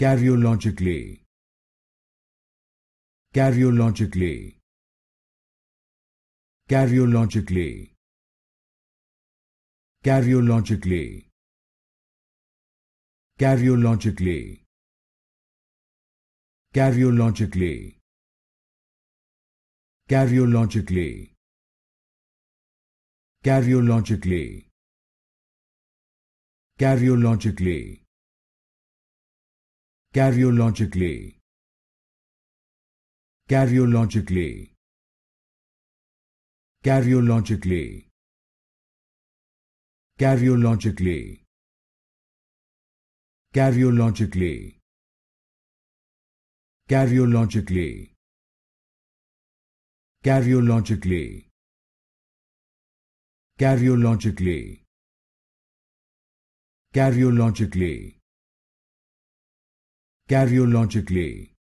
Cariologically. Cariologically. Cariologically. Cariologically. Cariologically. Cariologically. Cariologically. Cariologically. Cardiologically. Cardiologically. Cardiologically. Cardiologically. Cardiologically. Cardiologically. Cardiologically. Cardiologically. Karyologically